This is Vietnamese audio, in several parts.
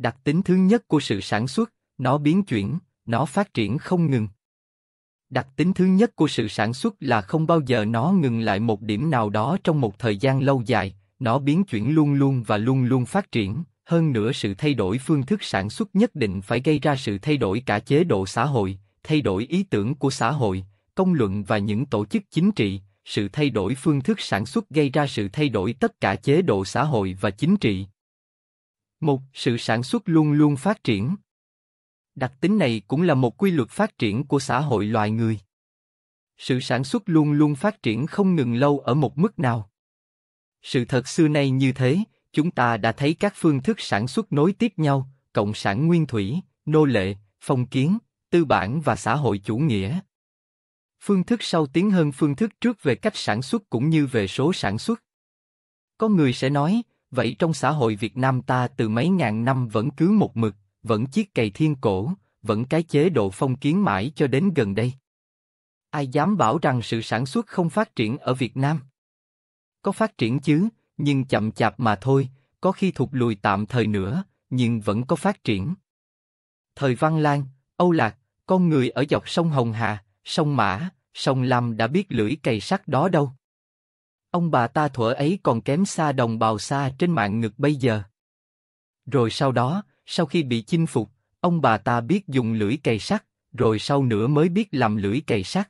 Đặc tính thứ nhất của sự sản xuất, nó biến chuyển, nó phát triển không ngừng. Đặc tính thứ nhất của sự sản xuất là không bao giờ nó ngừng lại một điểm nào đó trong một thời gian lâu dài, nó biến chuyển luôn luôn và luôn luôn phát triển, hơn nữa sự thay đổi phương thức sản xuất nhất định phải gây ra sự thay đổi cả chế độ xã hội, thay đổi ý tưởng của xã hội, công luận và những tổ chức chính trị, sự thay đổi phương thức sản xuất gây ra sự thay đổi tất cả chế độ xã hội và chính trị một sự sản xuất luôn luôn phát triển đặc tính này cũng là một quy luật phát triển của xã hội loài người sự sản xuất luôn luôn phát triển không ngừng lâu ở một mức nào sự thật xưa nay như thế chúng ta đã thấy các phương thức sản xuất nối tiếp nhau cộng sản nguyên thủy nô lệ phong kiến tư bản và xã hội chủ nghĩa phương thức sau tiến hơn phương thức trước về cách sản xuất cũng như về số sản xuất có người sẽ nói vậy trong xã hội Việt Nam ta từ mấy ngàn năm vẫn cứ một mực, vẫn chiếc cày thiên cổ, vẫn cái chế độ phong kiến mãi cho đến gần đây. Ai dám bảo rằng sự sản xuất không phát triển ở Việt Nam? Có phát triển chứ, nhưng chậm chạp mà thôi, có khi thụt lùi tạm thời nữa, nhưng vẫn có phát triển. Thời Văn Lang, Âu Lạc, con người ở dọc sông Hồng Hà, sông Mã, sông Lam đã biết lưỡi cày sắt đó đâu. Ông bà ta thuở ấy còn kém xa đồng bào xa trên mạng ngực bây giờ. Rồi sau đó, sau khi bị chinh phục, ông bà ta biết dùng lưỡi cày sắt, rồi sau nữa mới biết làm lưỡi cày sắt.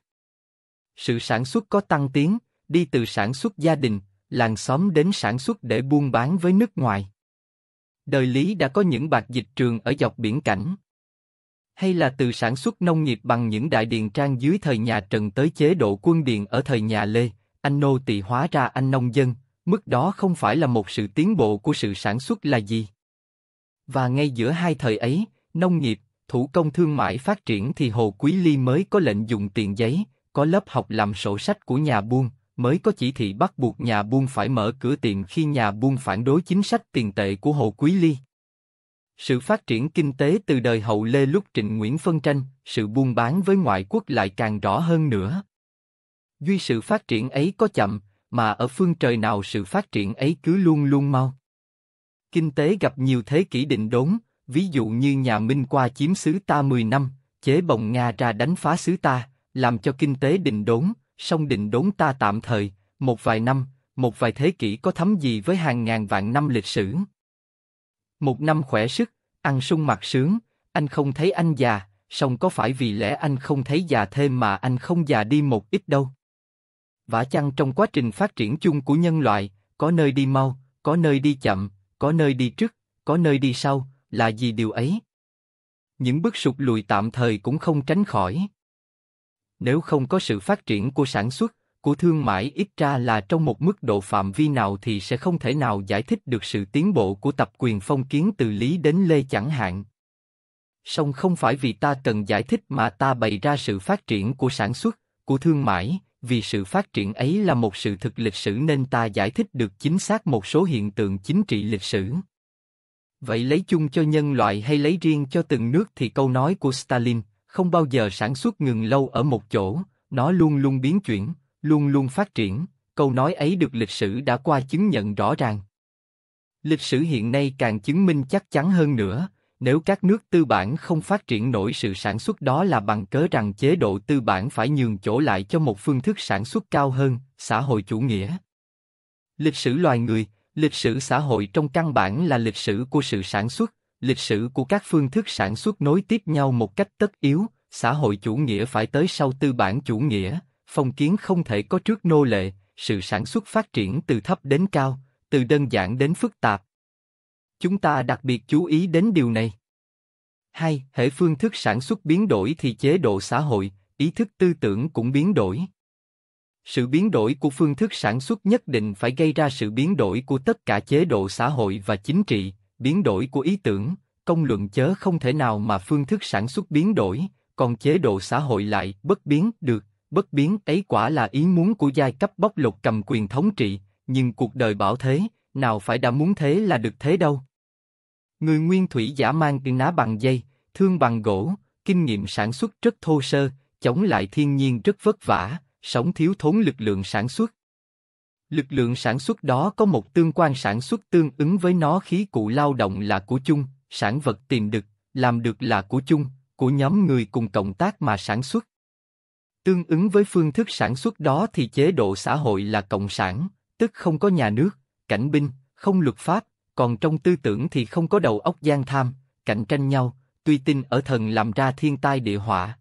Sự sản xuất có tăng tiến, đi từ sản xuất gia đình, làng xóm đến sản xuất để buôn bán với nước ngoài. Đời Lý đã có những bạc dịch trường ở dọc biển cảnh. Hay là từ sản xuất nông nghiệp bằng những đại điền trang dưới thời nhà Trần tới chế độ quân điền ở thời nhà Lê, anh nô tỳ hóa ra anh nông dân, mức đó không phải là một sự tiến bộ của sự sản xuất là gì. Và ngay giữa hai thời ấy, nông nghiệp, thủ công thương mại phát triển thì Hồ Quý Ly mới có lệnh dùng tiền giấy, có lớp học làm sổ sách của nhà buôn, mới có chỉ thị bắt buộc nhà buôn phải mở cửa tiệm khi nhà buôn phản đối chính sách tiền tệ của Hồ Quý Ly. Sự phát triển kinh tế từ đời hậu Lê lúc Trịnh Nguyễn phân tranh, sự buôn bán với ngoại quốc lại càng rõ hơn nữa duy sự phát triển ấy có chậm, mà ở phương trời nào sự phát triển ấy cứ luôn luôn mau. Kinh tế gặp nhiều thế kỷ định đốn, ví dụ như nhà Minh qua chiếm xứ ta 10 năm, chế bồng Nga ra đánh phá xứ ta, làm cho kinh tế định đốn, song định đốn ta tạm thời, một vài năm, một vài thế kỷ có thấm gì với hàng ngàn vạn năm lịch sử. Một năm khỏe sức, ăn sung mặc sướng, anh không thấy anh già, song có phải vì lẽ anh không thấy già thêm mà anh không già đi một ít đâu vả chăng trong quá trình phát triển chung của nhân loại, có nơi đi mau, có nơi đi chậm, có nơi đi trước, có nơi đi sau, là gì điều ấy? Những bước sụt lùi tạm thời cũng không tránh khỏi. Nếu không có sự phát triển của sản xuất, của thương mại ít ra là trong một mức độ phạm vi nào thì sẽ không thể nào giải thích được sự tiến bộ của tập quyền phong kiến từ Lý đến Lê chẳng hạn. Song không phải vì ta cần giải thích mà ta bày ra sự phát triển của sản xuất, của thương mại, vì sự phát triển ấy là một sự thực lịch sử nên ta giải thích được chính xác một số hiện tượng chính trị lịch sử. Vậy lấy chung cho nhân loại hay lấy riêng cho từng nước thì câu nói của Stalin, không bao giờ sản xuất ngừng lâu ở một chỗ, nó luôn luôn biến chuyển, luôn luôn phát triển, câu nói ấy được lịch sử đã qua chứng nhận rõ ràng. Lịch sử hiện nay càng chứng minh chắc chắn hơn nữa, nếu các nước tư bản không phát triển nổi sự sản xuất đó là bằng cớ rằng chế độ tư bản phải nhường chỗ lại cho một phương thức sản xuất cao hơn, xã hội chủ nghĩa. Lịch sử loài người, lịch sử xã hội trong căn bản là lịch sử của sự sản xuất, lịch sử của các phương thức sản xuất nối tiếp nhau một cách tất yếu, xã hội chủ nghĩa phải tới sau tư bản chủ nghĩa, phong kiến không thể có trước nô lệ, sự sản xuất phát triển từ thấp đến cao, từ đơn giản đến phức tạp, Chúng ta đặc biệt chú ý đến điều này. Hai, hệ phương thức sản xuất biến đổi thì chế độ xã hội, ý thức tư tưởng cũng biến đổi. Sự biến đổi của phương thức sản xuất nhất định phải gây ra sự biến đổi của tất cả chế độ xã hội và chính trị, biến đổi của ý tưởng, công luận chớ không thể nào mà phương thức sản xuất biến đổi, còn chế độ xã hội lại bất biến được. Bất biến ấy quả là ý muốn của giai cấp bóc lột cầm quyền thống trị, nhưng cuộc đời bảo thế, nào phải đã muốn thế là được thế đâu. Người nguyên thủy giả mang ná bằng dây, thương bằng gỗ, kinh nghiệm sản xuất rất thô sơ, chống lại thiên nhiên rất vất vả, sống thiếu thốn lực lượng sản xuất. Lực lượng sản xuất đó có một tương quan sản xuất tương ứng với nó khí cụ lao động là của chung, sản vật tìm được, làm được là của chung, của nhóm người cùng cộng tác mà sản xuất. Tương ứng với phương thức sản xuất đó thì chế độ xã hội là cộng sản, tức không có nhà nước, cảnh binh, không luật pháp, còn trong tư tưởng thì không có đầu óc gian tham, cạnh tranh nhau, tuy tin ở thần làm ra thiên tai địa họa.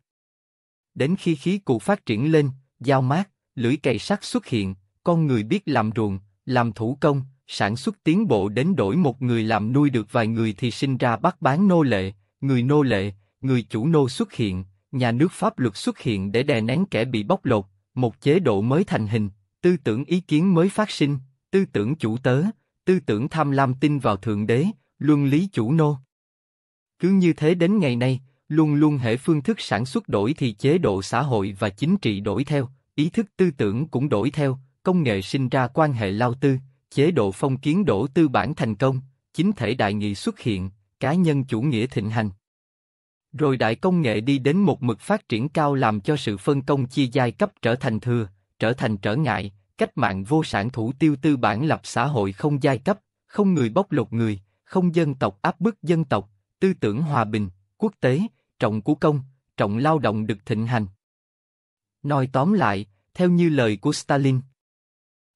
Đến khi khí cụ phát triển lên, dao mát, lưỡi cày sắt xuất hiện, con người biết làm ruộng, làm thủ công, sản xuất tiến bộ đến đổi một người làm nuôi được vài người thì sinh ra bắt bán nô lệ, người nô lệ, người chủ nô xuất hiện, nhà nước pháp luật xuất hiện để đè nén kẻ bị bóc lột, một chế độ mới thành hình, tư tưởng ý kiến mới phát sinh, tư tưởng chủ tớ, tư tưởng tham lam tin vào thượng đế, luân lý chủ nô. Cứ như thế đến ngày nay, luôn luôn hệ phương thức sản xuất đổi thì chế độ xã hội và chính trị đổi theo, ý thức tư tưởng cũng đổi theo, công nghệ sinh ra quan hệ lao tư, chế độ phong kiến đổ tư bản thành công, chính thể đại nghị xuất hiện, cá nhân chủ nghĩa thịnh hành. Rồi đại công nghệ đi đến một mực phát triển cao làm cho sự phân công chia giai cấp trở thành thừa, trở thành trở ngại, cách mạng vô sản thủ tiêu tư bản lập xã hội không giai cấp, không người bóc lột người, không dân tộc áp bức dân tộc, tư tưởng hòa bình, quốc tế, trọng của công, trọng lao động được thịnh hành. Nói tóm lại, theo như lời của Stalin,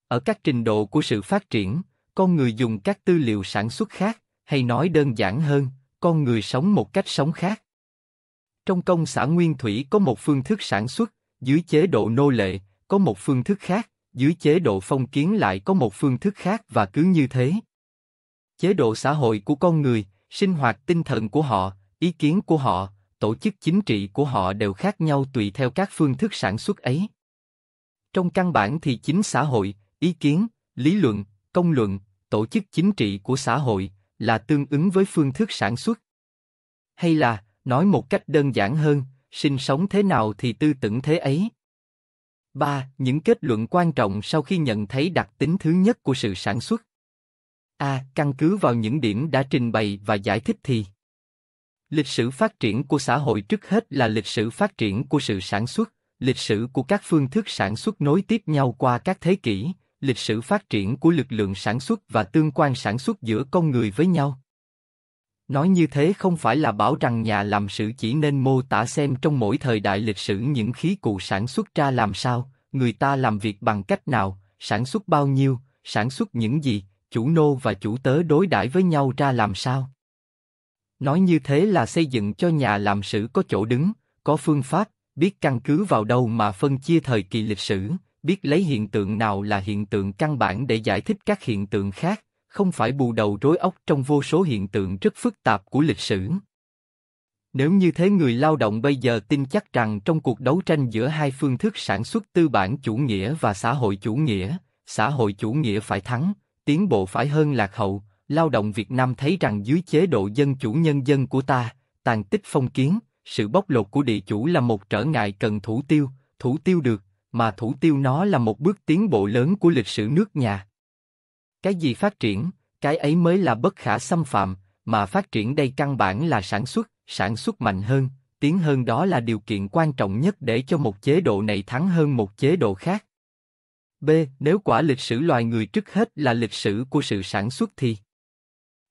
ở các trình độ của sự phát triển, con người dùng các tư liệu sản xuất khác, hay nói đơn giản hơn, con người sống một cách sống khác. Trong công xã Nguyên Thủy có một phương thức sản xuất, dưới chế độ nô lệ, có một phương thức khác, dưới chế độ phong kiến lại có một phương thức khác và cứ như thế. Chế độ xã hội của con người, sinh hoạt tinh thần của họ, ý kiến của họ, tổ chức chính trị của họ đều khác nhau tùy theo các phương thức sản xuất ấy. Trong căn bản thì chính xã hội, ý kiến, lý luận, công luận, tổ chức chính trị của xã hội là tương ứng với phương thức sản xuất. Hay là, nói một cách đơn giản hơn, sinh sống thế nào thì tư tưởng thế ấy. 3. Những kết luận quan trọng sau khi nhận thấy đặc tính thứ nhất của sự sản xuất. A. Căn cứ vào những điểm đã trình bày và giải thích thì Lịch sử phát triển của xã hội trước hết là lịch sử phát triển của sự sản xuất, lịch sử của các phương thức sản xuất nối tiếp nhau qua các thế kỷ, lịch sử phát triển của lực lượng sản xuất và tương quan sản xuất giữa con người với nhau. Nói như thế không phải là bảo rằng nhà làm sử chỉ nên mô tả xem trong mỗi thời đại lịch sử những khí cụ sản xuất ra làm sao, người ta làm việc bằng cách nào, sản xuất bao nhiêu, sản xuất những gì, chủ nô và chủ tớ đối đãi với nhau ra làm sao. Nói như thế là xây dựng cho nhà làm sử có chỗ đứng, có phương pháp, biết căn cứ vào đâu mà phân chia thời kỳ lịch sử, biết lấy hiện tượng nào là hiện tượng căn bản để giải thích các hiện tượng khác, không phải bù đầu rối óc trong vô số hiện tượng rất phức tạp của lịch sử. Nếu như thế người lao động bây giờ tin chắc rằng trong cuộc đấu tranh giữa hai phương thức sản xuất tư bản chủ nghĩa và xã hội chủ nghĩa, xã hội chủ nghĩa phải thắng, tiến bộ phải hơn lạc hậu, lao động Việt Nam thấy rằng dưới chế độ dân chủ nhân dân của ta, tàn tích phong kiến, sự bóc lột của địa chủ là một trở ngại cần thủ tiêu, thủ tiêu được, mà thủ tiêu nó là một bước tiến bộ lớn của lịch sử nước nhà. Cái gì phát triển, cái ấy mới là bất khả xâm phạm, mà phát triển đây căn bản là sản xuất, sản xuất mạnh hơn, tiến hơn đó là điều kiện quan trọng nhất để cho một chế độ này thắng hơn một chế độ khác. B. Nếu quả lịch sử loài người trước hết là lịch sử của sự sản xuất thì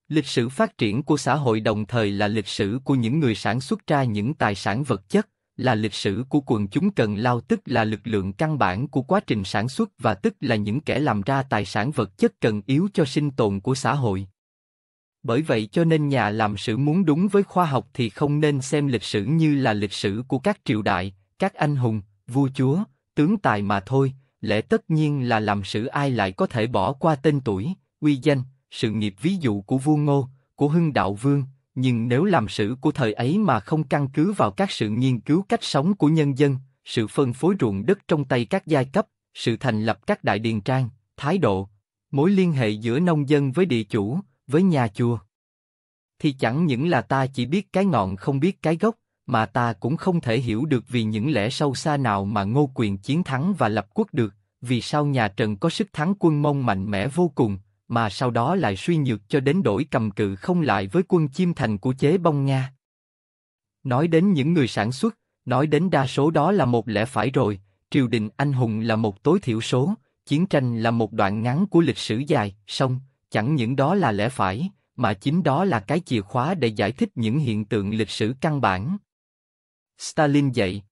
lịch sử phát triển của xã hội đồng thời là lịch sử của những người sản xuất ra những tài sản vật chất, là lịch sử của quần chúng cần lao tức là lực lượng căn bản của quá trình sản xuất và tức là những kẻ làm ra tài sản vật chất cần yếu cho sinh tồn của xã hội. Bởi vậy cho nên nhà làm sử muốn đúng với khoa học thì không nên xem lịch sử như là lịch sử của các triều đại, các anh hùng, vua chúa, tướng tài mà thôi, lẽ tất nhiên là làm sử ai lại có thể bỏ qua tên tuổi, uy danh, sự nghiệp ví dụ của vua Ngô, của Hưng Đạo Vương, nhưng nếu làm sử của thời ấy mà không căn cứ vào các sự nghiên cứu cách sống của nhân dân, sự phân phối ruộng đất trong tay các giai cấp, sự thành lập các đại điền trang, thái độ, mối liên hệ giữa nông dân với địa chủ, với nhà chùa, thì chẳng những là ta chỉ biết cái ngọn không biết cái gốc, mà ta cũng không thể hiểu được vì những lẽ sâu xa nào mà Ngô Quyền chiến thắng và lập quốc được, vì sao nhà Trần có sức thắng quân Mông mạnh mẽ vô cùng, mà sau đó lại suy nhược cho đến đổi cầm cự không lại với quân chim thành của chế bông Nga. Nói đến những người sản xuất, nói đến đa số đó là một lẽ phải rồi, triều đình anh hùng là một tối thiểu số, chiến tranh là một đoạn ngắn của lịch sử dài, song, chẳng những đó là lẽ phải, mà chính đó là cái chìa khóa để giải thích những hiện tượng lịch sử căn bản. Stalin dạy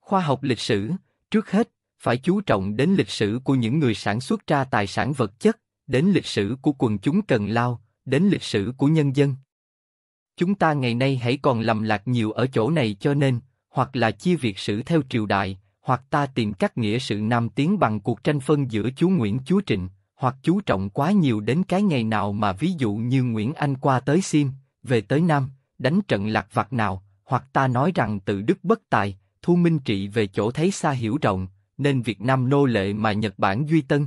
Khoa học lịch sử, trước hết, phải chú trọng đến lịch sử của những người sản xuất ra tài sản vật chất, đến lịch sử của quần chúng Cần Lao, đến lịch sử của nhân dân. Chúng ta ngày nay hãy còn lầm lạc nhiều ở chỗ này cho nên, hoặc là chia việc sử theo triều đại, hoặc ta tìm các nghĩa sự nam tiến bằng cuộc tranh phân giữa chú Nguyễn chúa Trịnh, hoặc chú trọng quá nhiều đến cái ngày nào mà ví dụ như Nguyễn Anh qua tới Sim, về tới Nam, đánh trận lạc vặt nào, hoặc ta nói rằng tự đức bất tài, thu minh trị về chỗ thấy xa hiểu rộng, nên Việt Nam nô lệ mà Nhật Bản duy tân.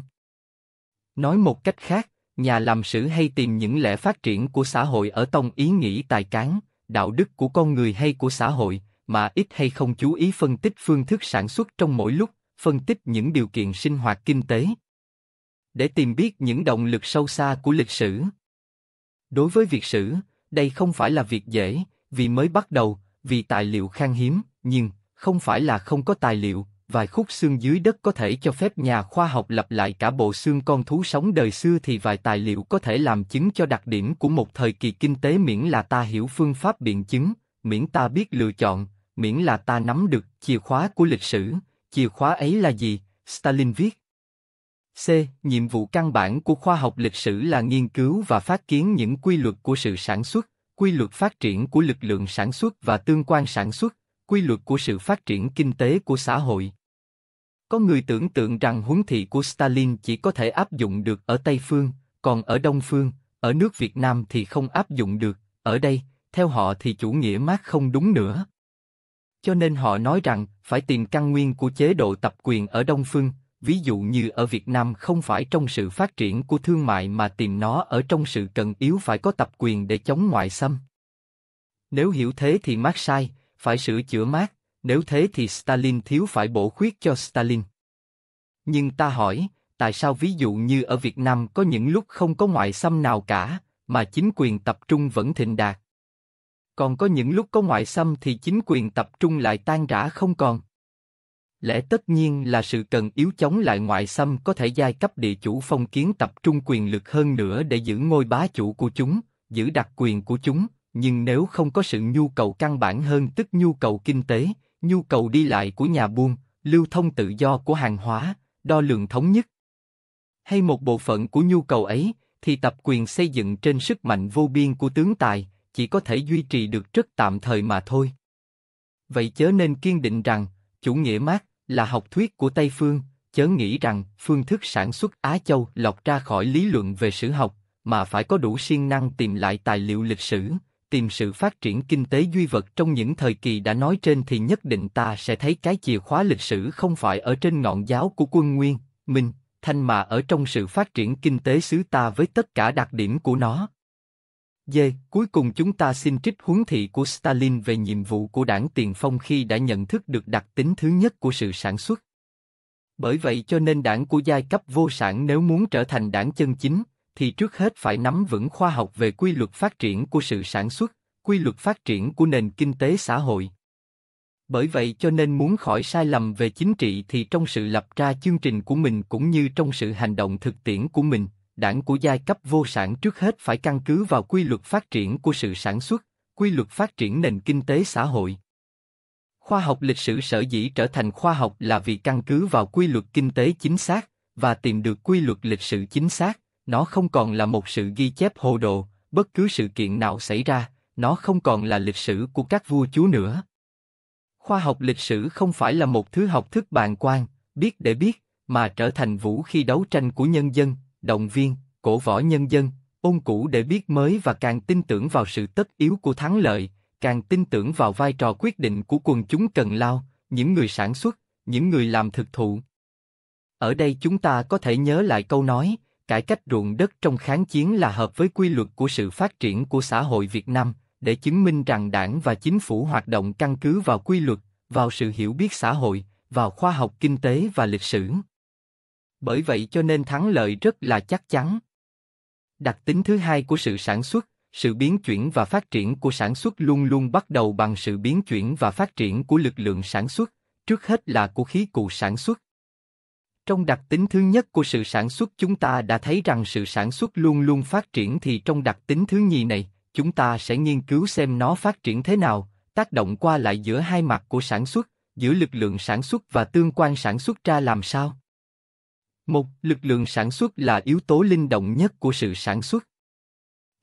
Nói một cách khác, nhà làm sử hay tìm những lẽ phát triển của xã hội ở tông ý nghĩ tài cán, đạo đức của con người hay của xã hội, mà ít hay không chú ý phân tích phương thức sản xuất trong mỗi lúc, phân tích những điều kiện sinh hoạt kinh tế. Để tìm biết những động lực sâu xa của lịch sử. Đối với việc sử, đây không phải là việc dễ, vì mới bắt đầu, vì tài liệu khan hiếm, nhưng không phải là không có tài liệu, vài khúc xương dưới đất có thể cho phép nhà khoa học lặp lại cả bộ xương con thú sống đời xưa thì vài tài liệu có thể làm chứng cho đặc điểm của một thời kỳ kinh tế miễn là ta hiểu phương pháp biện chứng, miễn ta biết lựa chọn, miễn là ta nắm được chìa khóa của lịch sử, chìa khóa ấy là gì? Stalin viết. C. Nhiệm vụ căn bản của khoa học lịch sử là nghiên cứu và phát kiến những quy luật của sự sản xuất, quy luật phát triển của lực lượng sản xuất và tương quan sản xuất, quy luật của sự phát triển kinh tế của xã hội. Có người tưởng tượng rằng huấn thị của Stalin chỉ có thể áp dụng được ở Tây Phương, còn ở Đông Phương, ở nước Việt Nam thì không áp dụng được, ở đây, theo họ thì chủ nghĩa mát không đúng nữa. Cho nên họ nói rằng phải tìm căn nguyên của chế độ tập quyền ở Đông Phương, ví dụ như ở Việt Nam không phải trong sự phát triển của thương mại mà tìm nó ở trong sự cần yếu phải có tập quyền để chống ngoại xâm. Nếu hiểu thế thì Marx sai, phải sửa chữa mát, nếu thế thì Stalin thiếu phải bổ khuyết cho Stalin. Nhưng ta hỏi, tại sao ví dụ như ở Việt Nam có những lúc không có ngoại xâm nào cả, mà chính quyền tập trung vẫn thịnh đạt? Còn có những lúc có ngoại xâm thì chính quyền tập trung lại tan rã không còn? Lẽ tất nhiên là sự cần yếu chống lại ngoại xâm có thể giai cấp địa chủ phong kiến tập trung quyền lực hơn nữa để giữ ngôi bá chủ của chúng, giữ đặc quyền của chúng, nhưng nếu không có sự nhu cầu căn bản hơn tức nhu cầu kinh tế, nhu cầu đi lại của nhà buôn, lưu thông tự do của hàng hóa, đo lường thống nhất, hay một bộ phận của nhu cầu ấy, thì tập quyền xây dựng trên sức mạnh vô biên của tướng tài chỉ có thể duy trì được rất tạm thời mà thôi. Vậy chớ nên kiên định rằng chủ nghĩa Mác là học thuyết của Tây phương, chớ nghĩ rằng phương thức sản xuất Á Châu lọc ra khỏi lý luận về sử học, mà phải có đủ siêng năng tìm lại tài liệu lịch sử, tìm sự phát triển kinh tế duy vật trong những thời kỳ đã nói trên thì nhất định ta sẽ thấy cái chìa khóa lịch sử không phải ở trên ngọn giáo của quân nguyên, minh, thanh mà ở trong sự phát triển kinh tế xứ ta với tất cả đặc điểm của nó. D. Cuối cùng chúng ta xin trích huấn thị của Stalin về nhiệm vụ của đảng tiền phong khi đã nhận thức được đặc tính thứ nhất của sự sản xuất. Bởi vậy cho nên đảng của giai cấp vô sản nếu muốn trở thành đảng chân chính, thì trước hết phải nắm vững khoa học về quy luật phát triển của sự sản xuất, quy luật phát triển của nền kinh tế xã hội. Bởi vậy cho nên muốn khỏi sai lầm về chính trị thì trong sự lập ra chương trình của mình cũng như trong sự hành động thực tiễn của mình, đảng của giai cấp vô sản trước hết phải căn cứ vào quy luật phát triển của sự sản xuất, quy luật phát triển nền kinh tế xã hội. Khoa học lịch sử sở dĩ trở thành khoa học là vì căn cứ vào quy luật kinh tế chính xác và tìm được quy luật lịch sử chính xác nó không còn là một sự ghi chép hồ đồ, bất cứ sự kiện nào xảy ra, nó không còn là lịch sử của các vua chúa nữa. Khoa học lịch sử không phải là một thứ học thức bàn quan, biết để biết, mà trở thành vũ khí đấu tranh của nhân dân, động viên, cổ võ nhân dân, ôn cũ để biết mới và càng tin tưởng vào sự tất yếu của thắng lợi, càng tin tưởng vào vai trò quyết định của quần chúng cần lao, những người sản xuất, những người làm thực thụ. Ở đây chúng ta có thể nhớ lại câu nói, cải cách ruộng đất trong kháng chiến là hợp với quy luật của sự phát triển của xã hội Việt Nam, để chứng minh rằng đảng và chính phủ hoạt động căn cứ vào quy luật, vào sự hiểu biết xã hội, vào khoa học kinh tế và lịch sử. Bởi vậy cho nên thắng lợi rất là chắc chắn. Đặc tính thứ hai của sự sản xuất, sự biến chuyển và phát triển của sản xuất luôn luôn bắt đầu bằng sự biến chuyển và phát triển của lực lượng sản xuất, trước hết là của khí cụ sản xuất, trong đặc tính thứ nhất của sự sản xuất chúng ta đã thấy rằng sự sản xuất luôn luôn phát triển thì trong đặc tính thứ nhì này, chúng ta sẽ nghiên cứu xem nó phát triển thế nào, tác động qua lại giữa hai mặt của sản xuất, giữa lực lượng sản xuất và tương quan sản xuất ra làm sao. Một, lực lượng sản xuất là yếu tố linh động nhất của sự sản xuất.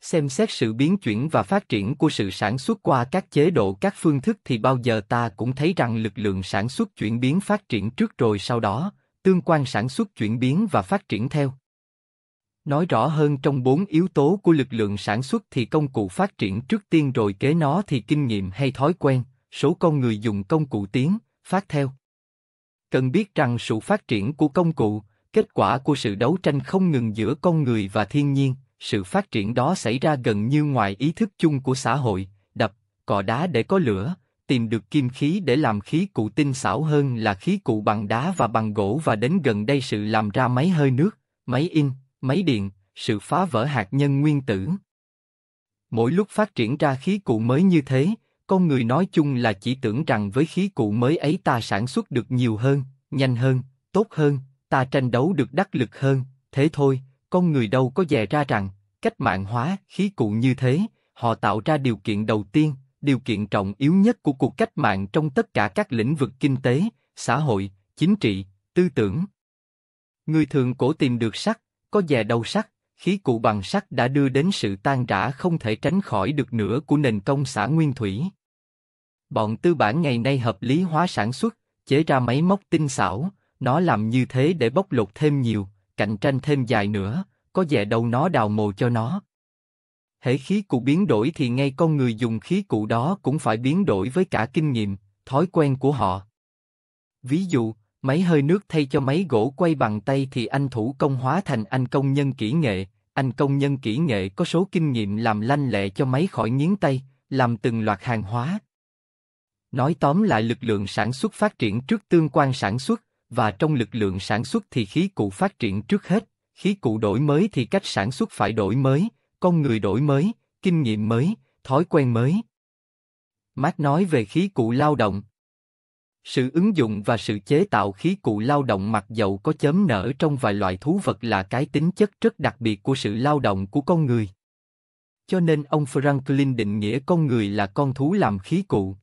Xem xét sự biến chuyển và phát triển của sự sản xuất qua các chế độ các phương thức thì bao giờ ta cũng thấy rằng lực lượng sản xuất chuyển biến phát triển trước rồi sau đó, tương quan sản xuất chuyển biến và phát triển theo. Nói rõ hơn trong bốn yếu tố của lực lượng sản xuất thì công cụ phát triển trước tiên rồi kế nó thì kinh nghiệm hay thói quen, số con người dùng công cụ tiến, phát theo. Cần biết rằng sự phát triển của công cụ, kết quả của sự đấu tranh không ngừng giữa con người và thiên nhiên, sự phát triển đó xảy ra gần như ngoài ý thức chung của xã hội, đập, cọ đá để có lửa, tìm được kim khí để làm khí cụ tinh xảo hơn là khí cụ bằng đá và bằng gỗ và đến gần đây sự làm ra máy hơi nước, máy in, máy điện, sự phá vỡ hạt nhân nguyên tử. Mỗi lúc phát triển ra khí cụ mới như thế, con người nói chung là chỉ tưởng rằng với khí cụ mới ấy ta sản xuất được nhiều hơn, nhanh hơn, tốt hơn, ta tranh đấu được đắc lực hơn, thế thôi, con người đâu có dè ra rằng, cách mạng hóa khí cụ như thế, họ tạo ra điều kiện đầu tiên, điều kiện trọng yếu nhất của cuộc cách mạng trong tất cả các lĩnh vực kinh tế, xã hội, chính trị, tư tưởng. Người thường cổ tìm được sắt, có dè đầu sắt, khí cụ bằng sắt đã đưa đến sự tan rã không thể tránh khỏi được nữa của nền công xã nguyên thủy. Bọn tư bản ngày nay hợp lý hóa sản xuất, chế ra máy móc tinh xảo, nó làm như thế để bóc lột thêm nhiều, cạnh tranh thêm dài nữa, có dè đầu nó đào mồ cho nó. Hễ khí cụ biến đổi thì ngay con người dùng khí cụ đó cũng phải biến đổi với cả kinh nghiệm, thói quen của họ. Ví dụ, máy hơi nước thay cho máy gỗ quay bằng tay thì anh thủ công hóa thành anh công nhân kỹ nghệ, anh công nhân kỹ nghệ có số kinh nghiệm làm lanh lẹ cho máy khỏi nghiến tay, làm từng loạt hàng hóa. Nói tóm lại lực lượng sản xuất phát triển trước tương quan sản xuất, và trong lực lượng sản xuất thì khí cụ phát triển trước hết, khí cụ đổi mới thì cách sản xuất phải đổi mới, con người đổi mới, kinh nghiệm mới, thói quen mới. Mark nói về khí cụ lao động. Sự ứng dụng và sự chế tạo khí cụ lao động mặc dầu có chấm nở trong vài loại thú vật là cái tính chất rất đặc biệt của sự lao động của con người. Cho nên ông Franklin định nghĩa con người là con thú làm khí cụ,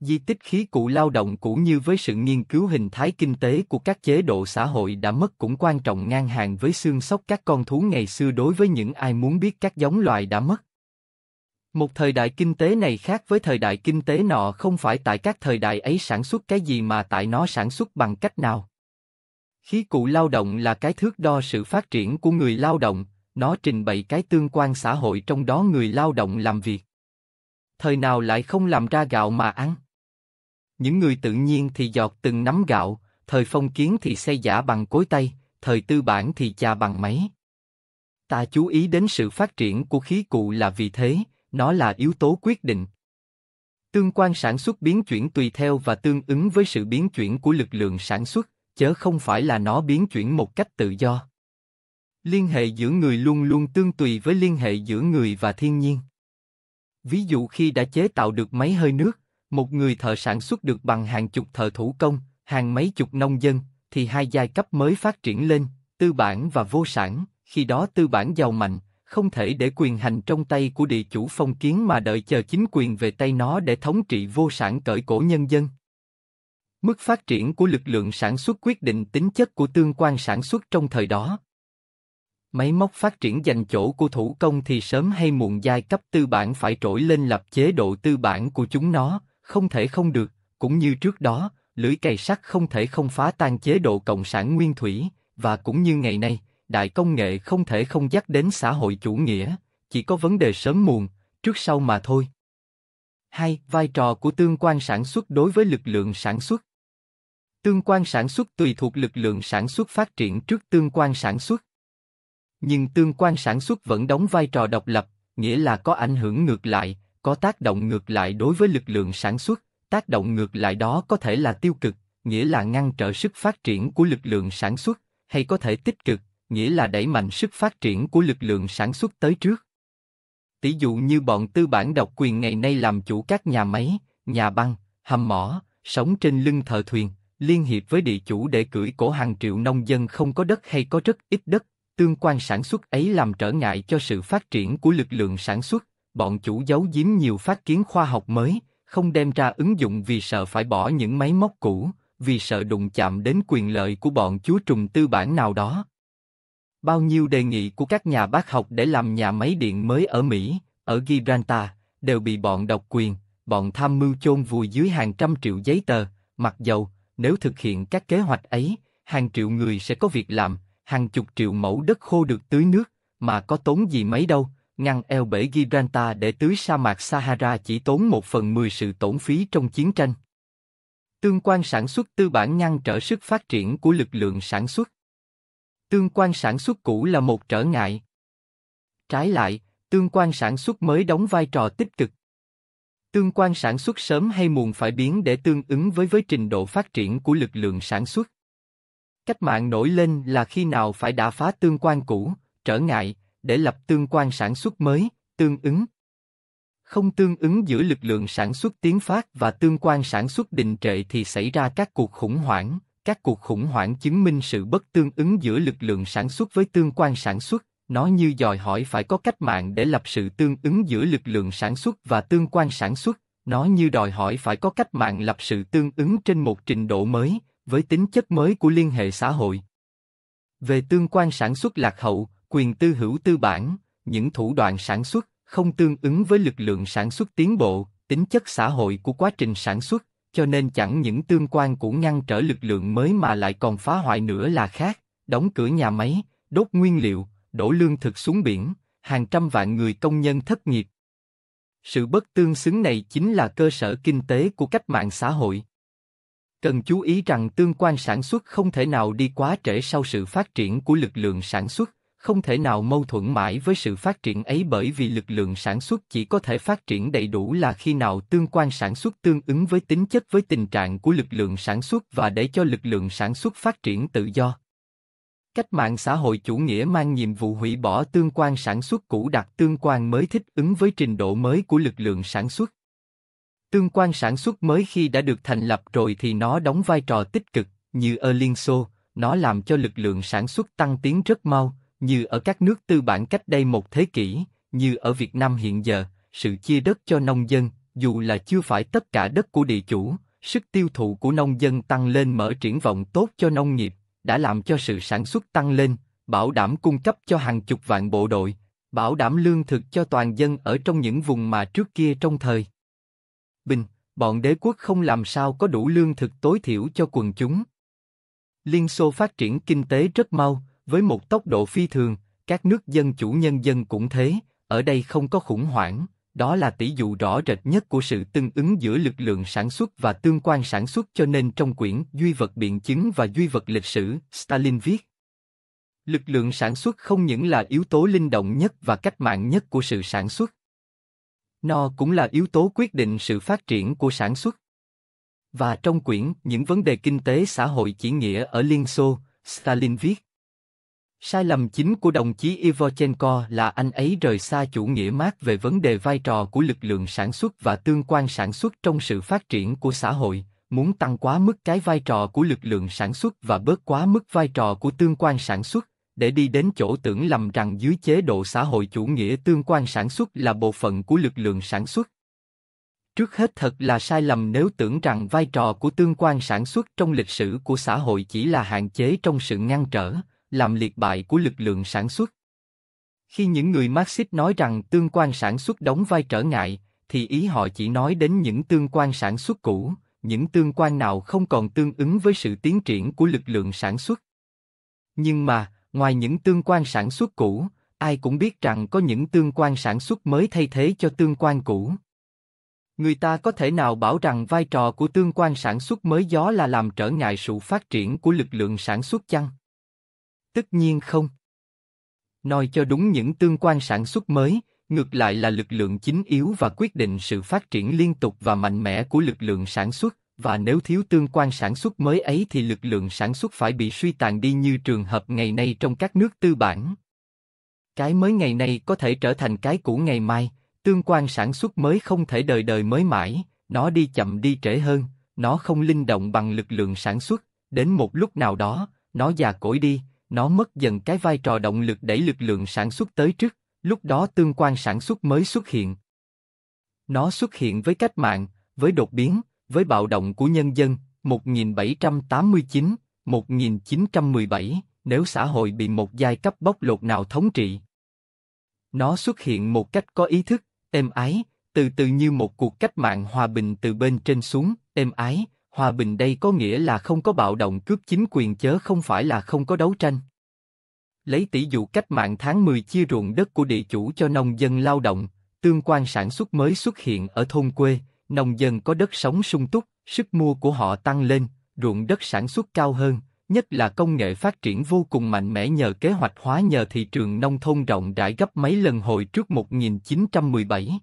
Di tích khí cụ lao động cũ như với sự nghiên cứu hình thái kinh tế của các chế độ xã hội đã mất cũng quan trọng ngang hàng với xương sóc các con thú ngày xưa đối với những ai muốn biết các giống loài đã mất. Một thời đại kinh tế này khác với thời đại kinh tế nọ không phải tại các thời đại ấy sản xuất cái gì mà tại nó sản xuất bằng cách nào. Khí cụ lao động là cái thước đo sự phát triển của người lao động, nó trình bày cái tương quan xã hội trong đó người lao động làm việc. Thời nào lại không làm ra gạo mà ăn? Những người tự nhiên thì giọt từng nắm gạo, thời phong kiến thì xây giả bằng cối tay, thời tư bản thì chà bằng máy. Ta chú ý đến sự phát triển của khí cụ là vì thế, nó là yếu tố quyết định. Tương quan sản xuất biến chuyển tùy theo và tương ứng với sự biến chuyển của lực lượng sản xuất, chớ không phải là nó biến chuyển một cách tự do. Liên hệ giữa người luôn luôn tương tùy với liên hệ giữa người và thiên nhiên. Ví dụ khi đã chế tạo được máy hơi nước, một người thợ sản xuất được bằng hàng chục thợ thủ công, hàng mấy chục nông dân, thì hai giai cấp mới phát triển lên, tư bản và vô sản, khi đó tư bản giàu mạnh, không thể để quyền hành trong tay của địa chủ phong kiến mà đợi chờ chính quyền về tay nó để thống trị vô sản cởi cổ nhân dân. Mức phát triển của lực lượng sản xuất quyết định tính chất của tương quan sản xuất trong thời đó. Máy móc phát triển dành chỗ của thủ công thì sớm hay muộn giai cấp tư bản phải trỗi lên lập chế độ tư bản của chúng nó, không thể không được, cũng như trước đó, lưỡi cày sắt không thể không phá tan chế độ cộng sản nguyên thủy, và cũng như ngày nay, đại công nghệ không thể không dắt đến xã hội chủ nghĩa, chỉ có vấn đề sớm muộn, trước sau mà thôi. Hai, vai trò của tương quan sản xuất đối với lực lượng sản xuất. Tương quan sản xuất tùy thuộc lực lượng sản xuất phát triển trước tương quan sản xuất. Nhưng tương quan sản xuất vẫn đóng vai trò độc lập, nghĩa là có ảnh hưởng ngược lại, có tác động ngược lại đối với lực lượng sản xuất, tác động ngược lại đó có thể là tiêu cực, nghĩa là ngăn trở sức phát triển của lực lượng sản xuất, hay có thể tích cực, nghĩa là đẩy mạnh sức phát triển của lực lượng sản xuất tới trước. Tỷ dụ như bọn tư bản độc quyền ngày nay làm chủ các nhà máy, nhà băng, hầm mỏ, sống trên lưng thợ thuyền, liên hiệp với địa chủ để cưỡi cổ hàng triệu nông dân không có đất hay có rất ít đất, tương quan sản xuất ấy làm trở ngại cho sự phát triển của lực lượng sản xuất, bọn chủ giấu giếm nhiều phát kiến khoa học mới, không đem ra ứng dụng vì sợ phải bỏ những máy móc cũ, vì sợ đụng chạm đến quyền lợi của bọn chúa trùng tư bản nào đó. Bao nhiêu đề nghị của các nhà bác học để làm nhà máy điện mới ở Mỹ, ở Gibraltar, đều bị bọn độc quyền, bọn tham mưu chôn vùi dưới hàng trăm triệu giấy tờ, mặc dầu, nếu thực hiện các kế hoạch ấy, hàng triệu người sẽ có việc làm, hàng chục triệu mẫu đất khô được tưới nước, mà có tốn gì mấy đâu, ngăn eo bể Gibraltar để tưới sa mạc Sahara chỉ tốn một phần mười sự tổn phí trong chiến tranh. Tương quan sản xuất tư bản ngăn trở sức phát triển của lực lượng sản xuất. Tương quan sản xuất cũ là một trở ngại. Trái lại, tương quan sản xuất mới đóng vai trò tích cực. Tương quan sản xuất sớm hay muộn phải biến để tương ứng với với trình độ phát triển của lực lượng sản xuất. Cách mạng nổi lên là khi nào phải đã phá tương quan cũ, trở ngại, để lập tương quan sản xuất mới, tương ứng. Không tương ứng giữa lực lượng sản xuất tiến phát và tương quan sản xuất định trệ thì xảy ra các cuộc khủng hoảng. Các cuộc khủng hoảng chứng minh sự bất tương ứng giữa lực lượng sản xuất với tương quan sản xuất. Nó như dòi hỏi phải có cách mạng để lập sự tương ứng giữa lực lượng sản xuất và tương quan sản xuất. Nó như đòi hỏi phải có cách mạng lập sự tương ứng trên một trình độ mới, với tính chất mới của liên hệ xã hội. Về tương quan sản xuất lạc hậu, quyền tư hữu tư bản, những thủ đoạn sản xuất không tương ứng với lực lượng sản xuất tiến bộ, tính chất xã hội của quá trình sản xuất, cho nên chẳng những tương quan của ngăn trở lực lượng mới mà lại còn phá hoại nữa là khác, đóng cửa nhà máy, đốt nguyên liệu, đổ lương thực xuống biển, hàng trăm vạn người công nhân thất nghiệp. Sự bất tương xứng này chính là cơ sở kinh tế của cách mạng xã hội. Cần chú ý rằng tương quan sản xuất không thể nào đi quá trễ sau sự phát triển của lực lượng sản xuất, không thể nào mâu thuẫn mãi với sự phát triển ấy bởi vì lực lượng sản xuất chỉ có thể phát triển đầy đủ là khi nào tương quan sản xuất tương ứng với tính chất với tình trạng của lực lượng sản xuất và để cho lực lượng sản xuất phát triển tự do. Cách mạng xã hội chủ nghĩa mang nhiệm vụ hủy bỏ tương quan sản xuất cũ đặt tương quan mới thích ứng với trình độ mới của lực lượng sản xuất. Tương quan sản xuất mới khi đã được thành lập rồi thì nó đóng vai trò tích cực, như ở Liên Xô, nó làm cho lực lượng sản xuất tăng tiến rất mau, như ở các nước tư bản cách đây một thế kỷ, như ở Việt Nam hiện giờ, sự chia đất cho nông dân, dù là chưa phải tất cả đất của địa chủ, sức tiêu thụ của nông dân tăng lên mở triển vọng tốt cho nông nghiệp, đã làm cho sự sản xuất tăng lên, bảo đảm cung cấp cho hàng chục vạn bộ đội, bảo đảm lương thực cho toàn dân ở trong những vùng mà trước kia trong thời. Bình, bọn đế quốc không làm sao có đủ lương thực tối thiểu cho quần chúng. Liên Xô phát triển kinh tế rất mau, với một tốc độ phi thường, các nước dân chủ nhân dân cũng thế, ở đây không có khủng hoảng, đó là tỷ dụ rõ rệt nhất của sự tương ứng giữa lực lượng sản xuất và tương quan sản xuất cho nên trong quyển Duy vật biện chứng và Duy vật lịch sử, Stalin viết Lực lượng sản xuất không những là yếu tố linh động nhất và cách mạng nhất của sự sản xuất. Nó cũng là yếu tố quyết định sự phát triển của sản xuất. Và trong quyển Những vấn đề kinh tế xã hội chỉ nghĩa ở Liên Xô, Stalin viết Sai lầm chính của đồng chí Ivochenko là anh ấy rời xa chủ nghĩa Mác về vấn đề vai trò của lực lượng sản xuất và tương quan sản xuất trong sự phát triển của xã hội, muốn tăng quá mức cái vai trò của lực lượng sản xuất và bớt quá mức vai trò của tương quan sản xuất, để đi đến chỗ tưởng lầm rằng dưới chế độ xã hội chủ nghĩa tương quan sản xuất là bộ phận của lực lượng sản xuất. Trước hết thật là sai lầm nếu tưởng rằng vai trò của tương quan sản xuất trong lịch sử của xã hội chỉ là hạn chế trong sự ngăn trở, làm liệt bại của lực lượng sản xuất. Khi những người Marxist nói rằng tương quan sản xuất đóng vai trở ngại, thì ý họ chỉ nói đến những tương quan sản xuất cũ, những tương quan nào không còn tương ứng với sự tiến triển của lực lượng sản xuất. Nhưng mà, ngoài những tương quan sản xuất cũ, ai cũng biết rằng có những tương quan sản xuất mới thay thế cho tương quan cũ. Người ta có thể nào bảo rằng vai trò của tương quan sản xuất mới gió là làm trở ngại sự phát triển của lực lượng sản xuất chăng? Tất nhiên không. Nói cho đúng những tương quan sản xuất mới, ngược lại là lực lượng chính yếu và quyết định sự phát triển liên tục và mạnh mẽ của lực lượng sản xuất, và nếu thiếu tương quan sản xuất mới ấy thì lực lượng sản xuất phải bị suy tàn đi như trường hợp ngày nay trong các nước tư bản. Cái mới ngày nay có thể trở thành cái cũ ngày mai, tương quan sản xuất mới không thể đời đời mới mãi, nó đi chậm đi trễ hơn, nó không linh động bằng lực lượng sản xuất, đến một lúc nào đó, nó già cỗi đi, nó mất dần cái vai trò động lực đẩy lực lượng sản xuất tới trước, lúc đó tương quan sản xuất mới xuất hiện. Nó xuất hiện với cách mạng, với đột biến, với bạo động của nhân dân 1789, 1917, nếu xã hội bị một giai cấp bóc lột nào thống trị. Nó xuất hiện một cách có ý thức, êm ái, từ từ như một cuộc cách mạng hòa bình từ bên trên xuống, êm ái, Hòa bình đây có nghĩa là không có bạo động cướp chính quyền chớ không phải là không có đấu tranh. Lấy tỷ dụ cách mạng tháng 10 chia ruộng đất của địa chủ cho nông dân lao động, tương quan sản xuất mới xuất hiện ở thôn quê, nông dân có đất sống sung túc, sức mua của họ tăng lên, ruộng đất sản xuất cao hơn, nhất là công nghệ phát triển vô cùng mạnh mẽ nhờ kế hoạch hóa nhờ thị trường nông thôn rộng rãi gấp mấy lần hồi trước 1917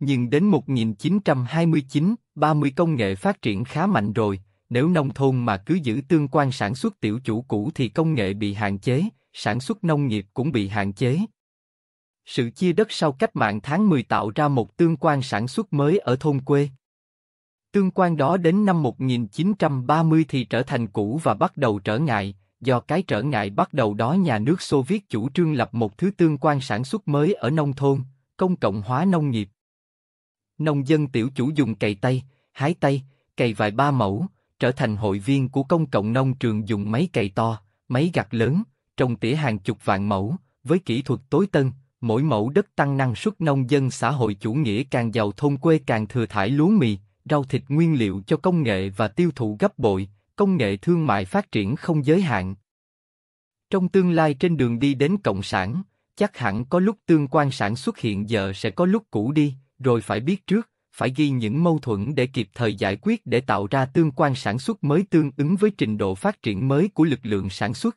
nhưng đến 1929, 30 công nghệ phát triển khá mạnh rồi, nếu nông thôn mà cứ giữ tương quan sản xuất tiểu chủ cũ thì công nghệ bị hạn chế, sản xuất nông nghiệp cũng bị hạn chế. Sự chia đất sau cách mạng tháng 10 tạo ra một tương quan sản xuất mới ở thôn quê. Tương quan đó đến năm 1930 thì trở thành cũ và bắt đầu trở ngại, do cái trở ngại bắt đầu đó nhà nước Xô Viết chủ trương lập một thứ tương quan sản xuất mới ở nông thôn, công cộng hóa nông nghiệp. Nông dân tiểu chủ dùng cày tay, hái tay, cày vài ba mẫu, trở thành hội viên của công cộng nông trường dùng máy cày to, máy gặt lớn, trồng tỉa hàng chục vạn mẫu, với kỹ thuật tối tân, mỗi mẫu đất tăng năng suất nông dân xã hội chủ nghĩa càng giàu thôn quê càng thừa thải lúa mì, rau thịt nguyên liệu cho công nghệ và tiêu thụ gấp bội, công nghệ thương mại phát triển không giới hạn. Trong tương lai trên đường đi đến cộng sản, chắc hẳn có lúc tương quan sản xuất hiện giờ sẽ có lúc cũ đi, rồi phải biết trước, phải ghi những mâu thuẫn để kịp thời giải quyết để tạo ra tương quan sản xuất mới tương ứng với trình độ phát triển mới của lực lượng sản xuất.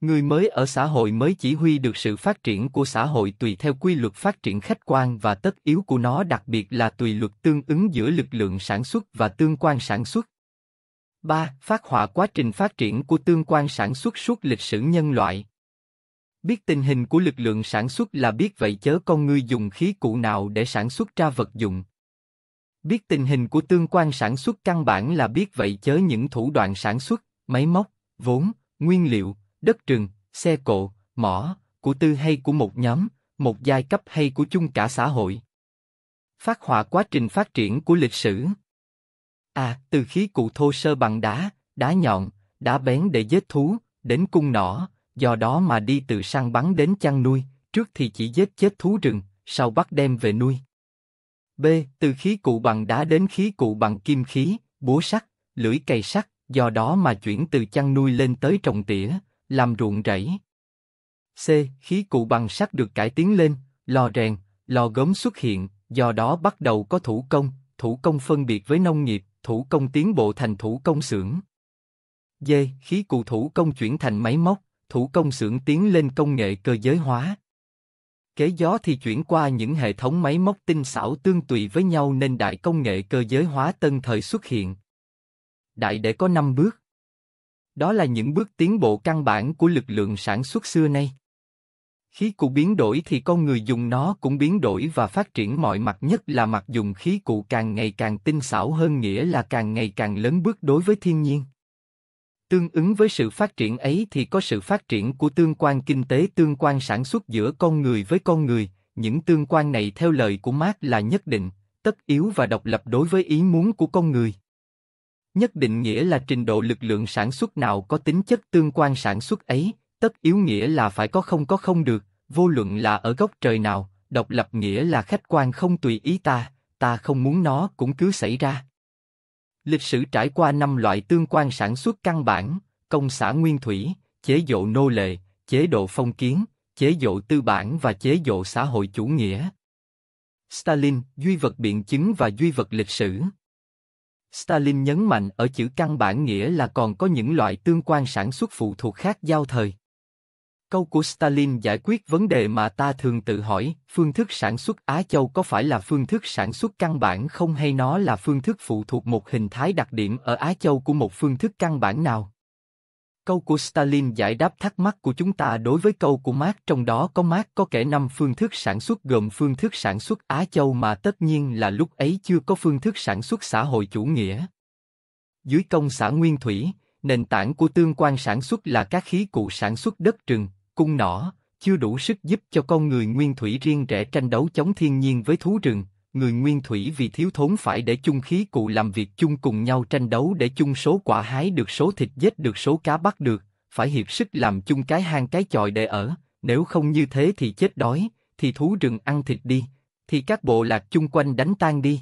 Người mới ở xã hội mới chỉ huy được sự phát triển của xã hội tùy theo quy luật phát triển khách quan và tất yếu của nó đặc biệt là tùy luật tương ứng giữa lực lượng sản xuất và tương quan sản xuất. 3. Phát họa quá trình phát triển của tương quan sản xuất suốt lịch sử nhân loại. Biết tình hình của lực lượng sản xuất là biết vậy chớ con ngươi dùng khí cụ nào để sản xuất ra vật dụng. Biết tình hình của tương quan sản xuất căn bản là biết vậy chớ những thủ đoạn sản xuất, máy móc, vốn, nguyên liệu, đất rừng, xe cộ, mỏ, của tư hay của một nhóm, một giai cấp hay của chung cả xã hội. Phát họa quá trình phát triển của lịch sử. À, từ khí cụ thô sơ bằng đá, đá nhọn, đá bén để giết thú, đến cung nỏ, do đó mà đi từ săn bắn đến chăn nuôi, trước thì chỉ giết chết thú rừng, sau bắt đem về nuôi. B. Từ khí cụ bằng đá đến khí cụ bằng kim khí, búa sắt, lưỡi cày sắt, do đó mà chuyển từ chăn nuôi lên tới trồng tỉa, làm ruộng rẫy. C. Khí cụ bằng sắt được cải tiến lên, lò rèn, lò gốm xuất hiện, do đó bắt đầu có thủ công, thủ công phân biệt với nông nghiệp, thủ công tiến bộ thành thủ công xưởng. D. Khí cụ thủ công chuyển thành máy móc, thủ công xưởng tiến lên công nghệ cơ giới hóa. Kế gió thì chuyển qua những hệ thống máy móc tinh xảo tương tùy với nhau nên đại công nghệ cơ giới hóa tân thời xuất hiện. Đại để có 5 bước. Đó là những bước tiến bộ căn bản của lực lượng sản xuất xưa nay. Khí cụ biến đổi thì con người dùng nó cũng biến đổi và phát triển mọi mặt nhất là mặt dùng khí cụ càng ngày càng tinh xảo hơn nghĩa là càng ngày càng lớn bước đối với thiên nhiên. Tương ứng với sự phát triển ấy thì có sự phát triển của tương quan kinh tế tương quan sản xuất giữa con người với con người, những tương quan này theo lời của Marx là nhất định, tất yếu và độc lập đối với ý muốn của con người. Nhất định nghĩa là trình độ lực lượng sản xuất nào có tính chất tương quan sản xuất ấy, tất yếu nghĩa là phải có không có không được, vô luận là ở góc trời nào, độc lập nghĩa là khách quan không tùy ý ta, ta không muốn nó cũng cứ xảy ra. Lịch sử trải qua năm loại tương quan sản xuất căn bản, công xã nguyên thủy, chế độ nô lệ, chế độ phong kiến, chế độ tư bản và chế độ xã hội chủ nghĩa. Stalin, duy vật biện chứng và duy vật lịch sử. Stalin nhấn mạnh ở chữ căn bản nghĩa là còn có những loại tương quan sản xuất phụ thuộc khác giao thời. Câu của Stalin giải quyết vấn đề mà ta thường tự hỏi, phương thức sản xuất Á Châu có phải là phương thức sản xuất căn bản không hay nó là phương thức phụ thuộc một hình thái đặc điểm ở Á Châu của một phương thức căn bản nào? Câu của Stalin giải đáp thắc mắc của chúng ta đối với câu của Marx trong đó có Marx có kể năm phương thức sản xuất gồm phương thức sản xuất Á Châu mà tất nhiên là lúc ấy chưa có phương thức sản xuất xã hội chủ nghĩa. Dưới công xã Nguyên Thủy, nền tảng của tương quan sản xuất là các khí cụ sản xuất đất rừng, cung nỏ, chưa đủ sức giúp cho con người nguyên thủy riêng rẽ tranh đấu chống thiên nhiên với thú rừng. Người nguyên thủy vì thiếu thốn phải để chung khí cụ làm việc chung cùng nhau tranh đấu để chung số quả hái được số thịt giết được số cá bắt được, phải hiệp sức làm chung cái hang cái chòi để ở, nếu không như thế thì chết đói, thì thú rừng ăn thịt đi, thì các bộ lạc chung quanh đánh tan đi.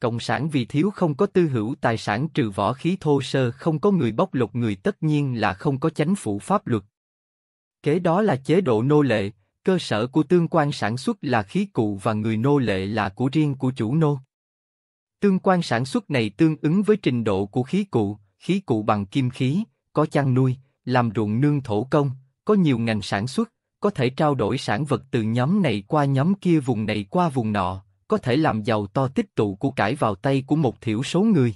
Cộng sản vì thiếu không có tư hữu tài sản trừ võ khí thô sơ không có người bóc lột người tất nhiên là không có chánh phủ pháp luật, kế đó là chế độ nô lệ, cơ sở của tương quan sản xuất là khí cụ và người nô lệ là của riêng của chủ nô. Tương quan sản xuất này tương ứng với trình độ của khí cụ, khí cụ bằng kim khí, có chăn nuôi, làm ruộng nương thổ công, có nhiều ngành sản xuất, có thể trao đổi sản vật từ nhóm này qua nhóm kia vùng này qua vùng nọ, có thể làm giàu to tích tụ của cải vào tay của một thiểu số người.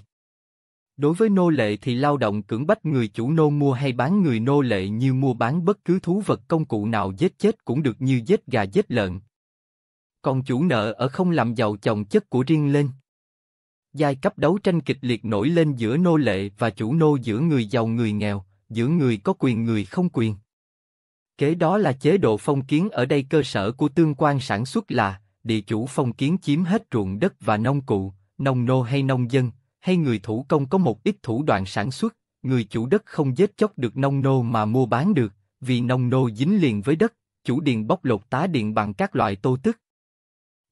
Đối với nô lệ thì lao động cưỡng bách người chủ nô mua hay bán người nô lệ như mua bán bất cứ thú vật công cụ nào giết chết cũng được như giết gà giết lợn. Còn chủ nợ ở không làm giàu chồng chất của riêng lên. Giai cấp đấu tranh kịch liệt nổi lên giữa nô lệ và chủ nô giữa người giàu người nghèo, giữa người có quyền người không quyền. Kế đó là chế độ phong kiến ở đây cơ sở của tương quan sản xuất là địa chủ phong kiến chiếm hết ruộng đất và nông cụ, nông nô hay nông dân, hay người thủ công có một ít thủ đoạn sản xuất, người chủ đất không giết chóc được nông nô mà mua bán được, vì nông nô dính liền với đất, chủ điện bóc lột tá điện bằng các loại tô tức.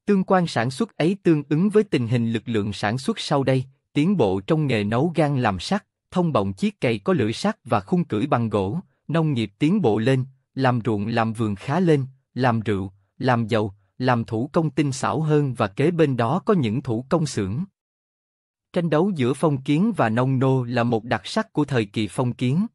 Tương quan sản xuất ấy tương ứng với tình hình lực lượng sản xuất sau đây, tiến bộ trong nghề nấu gan làm sắt, thông bọng chiếc cày có lưỡi sắt và khung cửi bằng gỗ, nông nghiệp tiến bộ lên, làm ruộng làm vườn khá lên, làm rượu, làm dầu, làm thủ công tinh xảo hơn và kế bên đó có những thủ công xưởng. Tranh đấu giữa phong kiến và nông nô là một đặc sắc của thời kỳ phong kiến.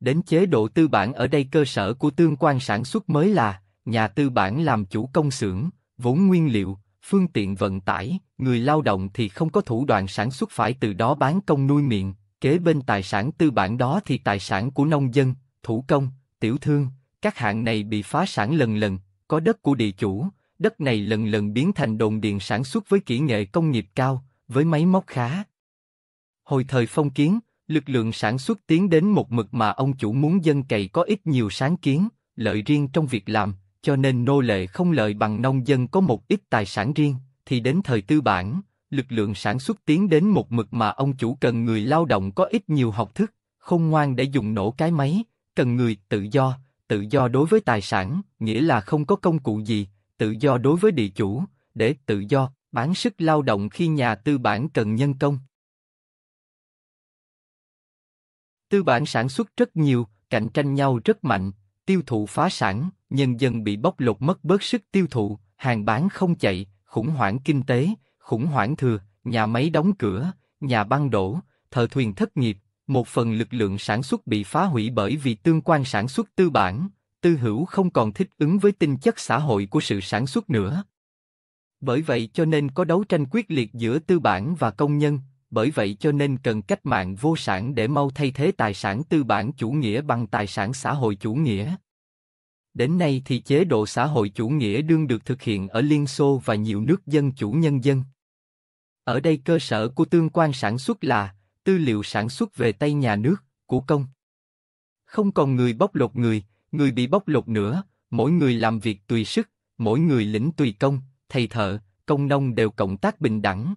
Đến chế độ tư bản ở đây cơ sở của tương quan sản xuất mới là nhà tư bản làm chủ công xưởng, vốn nguyên liệu, phương tiện vận tải, người lao động thì không có thủ đoạn sản xuất phải từ đó bán công nuôi miệng, kế bên tài sản tư bản đó thì tài sản của nông dân, thủ công, tiểu thương, các hạng này bị phá sản lần lần, có đất của địa chủ, đất này lần lần biến thành đồn điền sản xuất với kỹ nghệ công nghiệp cao, với máy móc khá. Hồi thời phong kiến, lực lượng sản xuất tiến đến một mực mà ông chủ muốn dân cày có ít nhiều sáng kiến, lợi riêng trong việc làm, cho nên nô lệ không lợi bằng nông dân có một ít tài sản riêng, thì đến thời tư bản, lực lượng sản xuất tiến đến một mực mà ông chủ cần người lao động có ít nhiều học thức, không ngoan để dùng nổ cái máy, cần người tự do, tự do đối với tài sản, nghĩa là không có công cụ gì, tự do đối với địa chủ, để tự do bán sức lao động khi nhà tư bản cần nhân công. Tư bản sản xuất rất nhiều, cạnh tranh nhau rất mạnh, tiêu thụ phá sản, nhân dân bị bóc lột mất bớt sức tiêu thụ, hàng bán không chạy, khủng hoảng kinh tế, khủng hoảng thừa, nhà máy đóng cửa, nhà băng đổ, thờ thuyền thất nghiệp, một phần lực lượng sản xuất bị phá hủy bởi vì tương quan sản xuất tư bản, tư hữu không còn thích ứng với tinh chất xã hội của sự sản xuất nữa, bởi vậy cho nên có đấu tranh quyết liệt giữa tư bản và công nhân, bởi vậy cho nên cần cách mạng vô sản để mau thay thế tài sản tư bản chủ nghĩa bằng tài sản xã hội chủ nghĩa. Đến nay thì chế độ xã hội chủ nghĩa đương được thực hiện ở Liên Xô và nhiều nước dân chủ nhân dân. Ở đây cơ sở của tương quan sản xuất là tư liệu sản xuất về tay nhà nước, của công. Không còn người bóc lột người, người bị bóc lột nữa, mỗi người làm việc tùy sức, mỗi người lĩnh tùy công, thầy thợ, công nông đều cộng tác bình đẳng.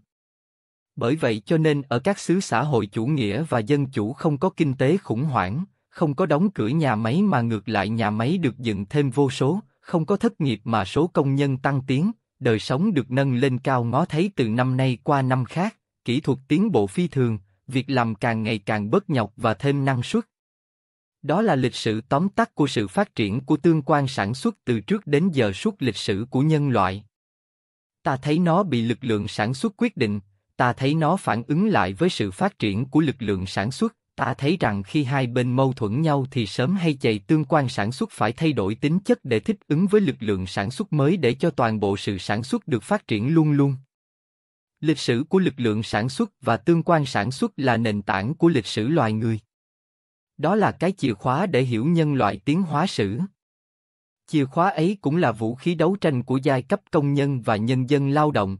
Bởi vậy cho nên ở các xứ xã hội chủ nghĩa và dân chủ không có kinh tế khủng hoảng, không có đóng cửa nhà máy mà ngược lại nhà máy được dựng thêm vô số, không có thất nghiệp mà số công nhân tăng tiến, đời sống được nâng lên cao ngó thấy từ năm nay qua năm khác, kỹ thuật tiến bộ phi thường, việc làm càng ngày càng bất nhọc và thêm năng suất. Đó là lịch sử tóm tắt của sự phát triển của tương quan sản xuất từ trước đến giờ suốt lịch sử của nhân loại. Ta thấy nó bị lực lượng sản xuất quyết định, ta thấy nó phản ứng lại với sự phát triển của lực lượng sản xuất, ta thấy rằng khi hai bên mâu thuẫn nhau thì sớm hay chạy tương quan sản xuất phải thay đổi tính chất để thích ứng với lực lượng sản xuất mới để cho toàn bộ sự sản xuất được phát triển luôn luôn. Lịch sử của lực lượng sản xuất và tương quan sản xuất là nền tảng của lịch sử loài người. Đó là cái chìa khóa để hiểu nhân loại tiến hóa sử. Chìa khóa ấy cũng là vũ khí đấu tranh của giai cấp công nhân và nhân dân lao động.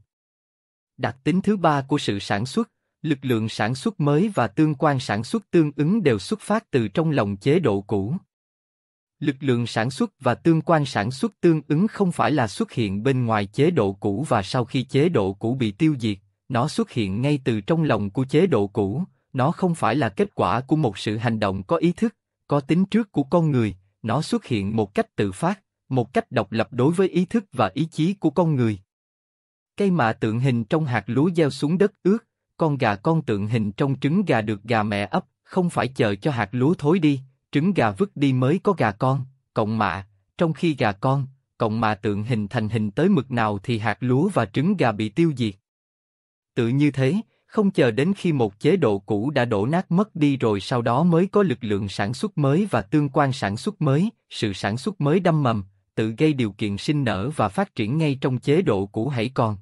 Đặc tính thứ ba của sự sản xuất, lực lượng sản xuất mới và tương quan sản xuất tương ứng đều xuất phát từ trong lòng chế độ cũ. Lực lượng sản xuất và tương quan sản xuất tương ứng không phải là xuất hiện bên ngoài chế độ cũ và sau khi chế độ cũ bị tiêu diệt, nó xuất hiện ngay từ trong lòng của chế độ cũ, nó không phải là kết quả của một sự hành động có ý thức, có tính trước của con người, nó xuất hiện một cách tự phát, một cách độc lập đối với ý thức và ý chí của con người. Cây mạ tượng hình trong hạt lúa gieo xuống đất ướt, con gà con tượng hình trong trứng gà được gà mẹ ấp, không phải chờ cho hạt lúa thối đi, trứng gà vứt đi mới có gà con, cộng mạ, trong khi gà con, cộng mạ tượng hình thành hình tới mực nào thì hạt lúa và trứng gà bị tiêu diệt. Tự như thế, không chờ đến khi một chế độ cũ đã đổ nát mất đi rồi sau đó mới có lực lượng sản xuất mới và tương quan sản xuất mới, sự sản xuất mới đâm mầm, tự gây điều kiện sinh nở và phát triển ngay trong chế độ cũ hãy còn.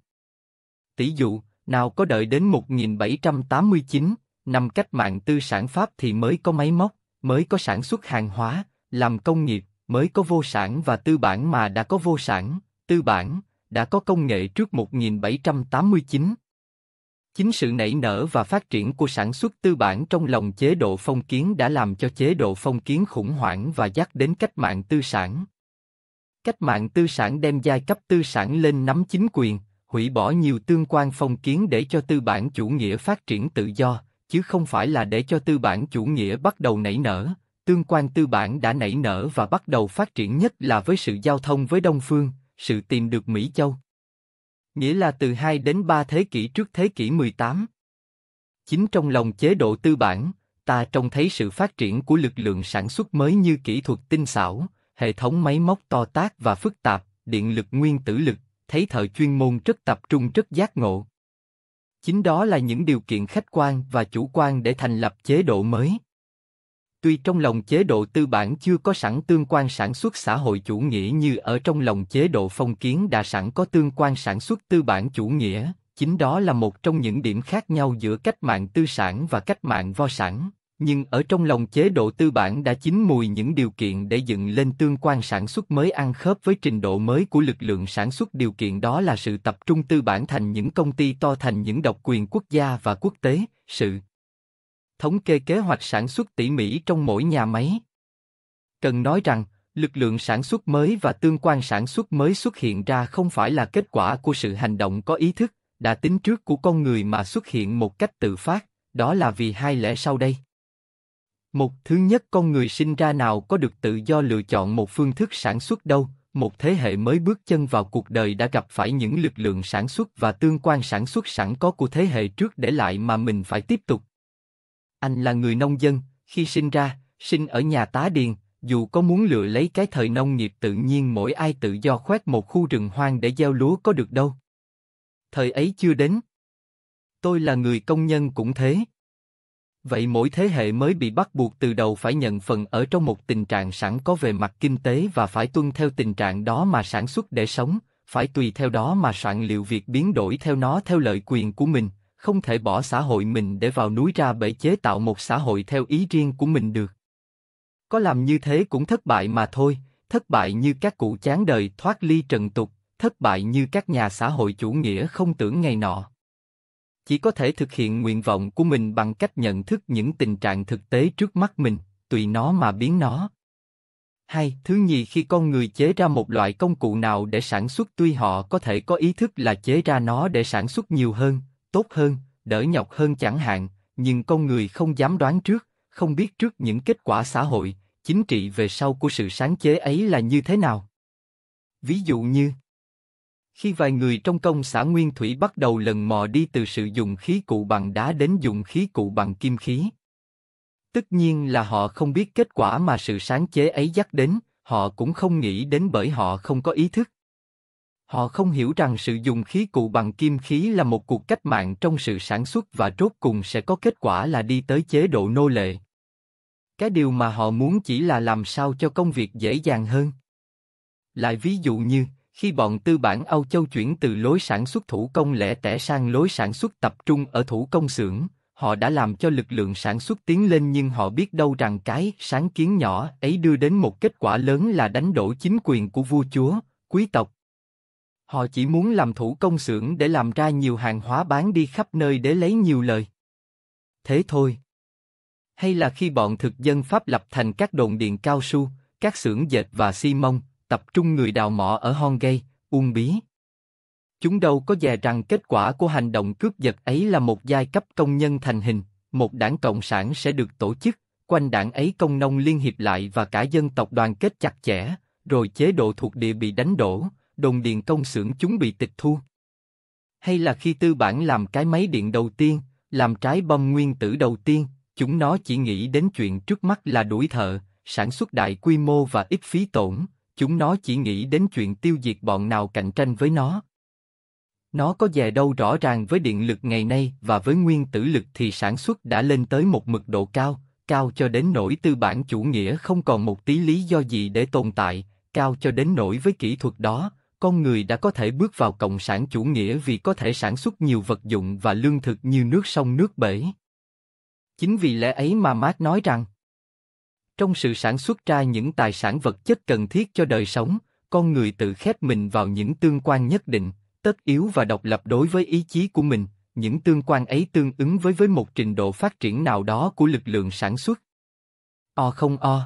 Tỷ dụ, nào có đợi đến 1789, năm cách mạng tư sản Pháp thì mới có máy móc, mới có sản xuất hàng hóa, làm công nghiệp, mới có vô sản và tư bản mà đã có vô sản, tư bản, đã có công nghệ trước 1789, Chính sự nảy nở và phát triển của sản xuất tư bản trong lòng chế độ phong kiến đã làm cho chế độ phong kiến khủng hoảng và dắt đến cách mạng tư sản. Cách mạng tư sản đem giai cấp tư sản lên nắm chính quyền, hủy bỏ nhiều tương quan phong kiến để cho tư bản chủ nghĩa phát triển tự do, chứ không phải là để cho tư bản chủ nghĩa bắt đầu nảy nở. Tương quan tư bản đã nảy nở và bắt đầu phát triển nhất là với sự giao thông với Đông Phương, sự tìm được Mỹ Châu, nghĩa là từ 2 đến 3 thế kỷ trước thế kỷ 18. Chính trong lòng chế độ tư bản, ta trông thấy sự phát triển của lực lượng sản xuất mới như kỹ thuật tinh xảo, hệ thống máy móc to tác và phức tạp, điện lực nguyên tử lực, thấy thợ chuyên môn rất tập trung rất giác ngộ. Chính đó là những điều kiện khách quan và chủ quan để thành lập chế độ mới. Tuy trong lòng chế độ tư bản chưa có sẵn tương quan sản xuất xã hội chủ nghĩa như ở trong lòng chế độ phong kiến đã sẵn có tương quan sản xuất tư bản chủ nghĩa, chính đó là một trong những điểm khác nhau giữa cách mạng tư sản và cách mạng vo sản nhưng ở trong lòng chế độ tư bản đã chín mùi những điều kiện để dựng lên tương quan sản xuất mới ăn khớp với trình độ mới của lực lượng sản xuất điều kiện đó là sự tập trung tư bản thành những công ty to thành những độc quyền quốc gia và quốc tế sự thống kê kế hoạch sản xuất tỉ mỉ trong mỗi nhà máy. Cần nói rằng, lực lượng sản xuất mới và tương quan sản xuất mới xuất hiện ra không phải là kết quả của sự hành động có ý thức, đã tính trước của con người mà xuất hiện một cách tự phát, đó là vì hai lẽ sau đây. Một thứ nhất con người sinh ra nào có được tự do lựa chọn một phương thức sản xuất đâu, một thế hệ mới bước chân vào cuộc đời đã gặp phải những lực lượng sản xuất và tương quan sản xuất sẵn có của thế hệ trước để lại mà mình phải tiếp tục anh là người nông dân, khi sinh ra, sinh ở nhà tá điền, dù có muốn lựa lấy cái thời nông nghiệp tự nhiên mỗi ai tự do khoét một khu rừng hoang để gieo lúa có được đâu. Thời ấy chưa đến. Tôi là người công nhân cũng thế. Vậy mỗi thế hệ mới bị bắt buộc từ đầu phải nhận phần ở trong một tình trạng sẵn có về mặt kinh tế và phải tuân theo tình trạng đó mà sản xuất để sống, phải tùy theo đó mà soạn liệu việc biến đổi theo nó theo lợi quyền của mình, không thể bỏ xã hội mình để vào núi ra bể chế tạo một xã hội theo ý riêng của mình được. Có làm như thế cũng thất bại mà thôi, thất bại như các cụ chán đời thoát ly trần tục, thất bại như các nhà xã hội chủ nghĩa không tưởng ngày nọ. Chỉ có thể thực hiện nguyện vọng của mình bằng cách nhận thức những tình trạng thực tế trước mắt mình, tùy nó mà biến nó. hay thứ nhì khi con người chế ra một loại công cụ nào để sản xuất tuy họ có thể có ý thức là chế ra nó để sản xuất nhiều hơn, tốt hơn, đỡ nhọc hơn chẳng hạn, nhưng con người không dám đoán trước, không biết trước những kết quả xã hội, chính trị về sau của sự sáng chế ấy là như thế nào. Ví dụ như khi vài người trong công xã Nguyên Thủy bắt đầu lần mò đi từ sự dùng khí cụ bằng đá đến dùng khí cụ bằng kim khí. Tất nhiên là họ không biết kết quả mà sự sáng chế ấy dắt đến, họ cũng không nghĩ đến bởi họ không có ý thức, Họ không hiểu rằng sử dụng khí cụ bằng kim khí là một cuộc cách mạng trong sự sản xuất và rốt cùng sẽ có kết quả là đi tới chế độ nô lệ. Cái điều mà họ muốn chỉ là làm sao cho công việc dễ dàng hơn. Lại ví dụ như, khi bọn tư bản Âu Châu chuyển từ lối sản xuất thủ công lẻ tẻ sang lối sản xuất tập trung ở thủ công xưởng, họ đã làm cho lực lượng sản xuất tiến lên nhưng họ biết đâu rằng cái sáng kiến nhỏ ấy đưa đến một kết quả lớn là đánh đổ chính quyền của vua chúa, quý tộc, Họ chỉ muốn làm thủ công xưởng để làm ra nhiều hàng hóa bán đi khắp nơi để lấy nhiều lời. Thế thôi. Hay là khi bọn thực dân Pháp lập thành các đồn điện cao su, các xưởng dệt và xi mông, tập trung người đào mỏ ở Hongay, Uông Bí. Chúng đâu có dè rằng kết quả của hành động cướp giật ấy là một giai cấp công nhân thành hình, một đảng Cộng sản sẽ được tổ chức, quanh đảng ấy công nông liên hiệp lại và cả dân tộc đoàn kết chặt chẽ, rồi chế độ thuộc địa bị đánh đổ, đồn điện công xưởng chúng bị tịch thu. Hay là khi tư bản làm cái máy điện đầu tiên, làm trái bom nguyên tử đầu tiên, chúng nó chỉ nghĩ đến chuyện trước mắt là đuổi thợ, sản xuất đại quy mô và ít phí tổn, chúng nó chỉ nghĩ đến chuyện tiêu diệt bọn nào cạnh tranh với nó. Nó có về đâu rõ ràng với điện lực ngày nay và với nguyên tử lực thì sản xuất đã lên tới một mực độ cao, cao cho đến nỗi tư bản chủ nghĩa không còn một tí lý do gì để tồn tại, cao cho đến nỗi với kỹ thuật đó, con người đã có thể bước vào cộng sản chủ nghĩa vì có thể sản xuất nhiều vật dụng và lương thực như nước sông nước bể. Chính vì lẽ ấy mà Marx nói rằng, trong sự sản xuất ra những tài sản vật chất cần thiết cho đời sống, con người tự khép mình vào những tương quan nhất định, tất yếu và độc lập đối với ý chí của mình, những tương quan ấy tương ứng với với một trình độ phát triển nào đó của lực lượng sản xuất. O không o